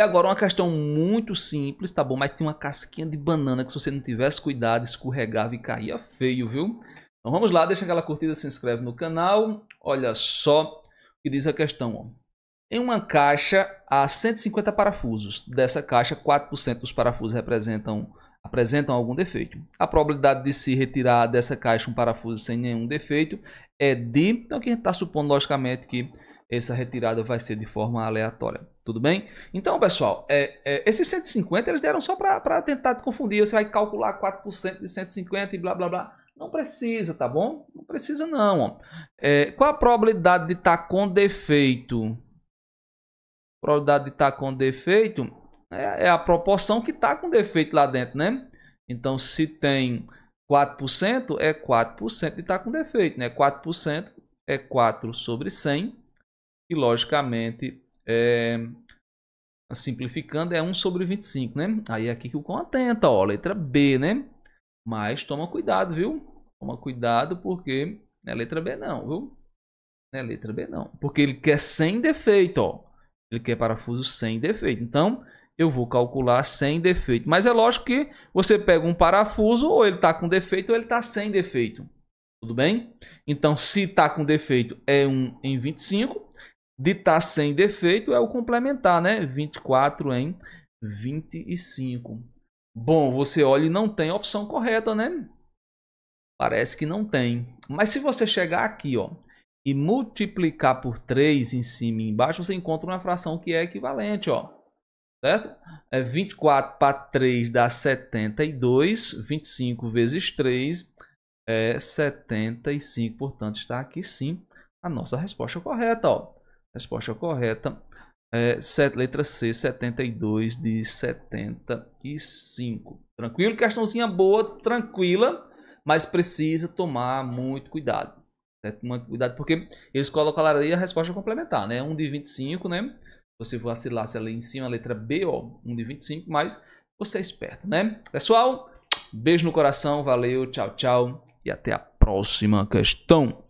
E agora uma questão muito simples, tá bom? Mas tem uma casquinha de banana que se você não tivesse cuidado, escorregava e caía feio, viu? Então vamos lá, deixa aquela curtida, se inscreve no canal. Olha só o que diz a questão, ó. Em uma caixa há 150 parafusos. Dessa caixa, 4% dos parafusos representam apresentam algum defeito. A probabilidade de se retirar dessa caixa um parafuso sem nenhum defeito é de. Então, aqui a gente está supondo, logicamente, que essa retirada vai ser de forma aleatória. Tudo bem? Então, pessoal, é, é, esses 150 eles deram só para tentar te confundir. Você vai calcular 4% de 150 e blá blá blá. Não precisa, tá bom? Não precisa, não. É, qual a probabilidade de estar tá com defeito? A probabilidade de estar tá com defeito é, é a proporção que está com defeito lá dentro, né? Então, se tem 4%, é 4% de estar tá com defeito, né? 4% é 4 sobre 100 e, logicamente, é, simplificando é 1 sobre 25, né? Aí é aqui que o com atenta, ó, letra B, né? Mas toma cuidado, viu? Toma cuidado porque não é letra B não, viu? Não é letra B não. Porque ele quer sem defeito, ó. Ele quer parafuso sem defeito. Então, eu vou calcular sem defeito. Mas é lógico que você pega um parafuso, ou ele está com defeito, ou ele está sem defeito. Tudo bem? Então, se está com defeito, é 1 em 25 de estar tá sem defeito é o complementar, né? 24 em 25. Bom, você olha e não tem a opção correta, né? Parece que não tem. Mas se você chegar aqui, ó, e multiplicar por 3 em cima e embaixo, você encontra uma fração que é equivalente, ó. Certo? É 24 para 3 dá 72, 25 vezes 3 é 75, portanto está aqui sim a nossa resposta correta, ó. Resposta correta. É, set, letra C, 72 de 75. Tranquilo? Questãozinha boa, tranquila, mas precisa tomar muito cuidado. Certo? Muito cuidado, porque eles colocaram ali a resposta complementar, né? 1 de 25, né? Você vacilasse ali em cima a letra B, ó, 1 de 25, mas você é esperto, né? Pessoal, beijo no coração, valeu, tchau, tchau e até a próxima questão.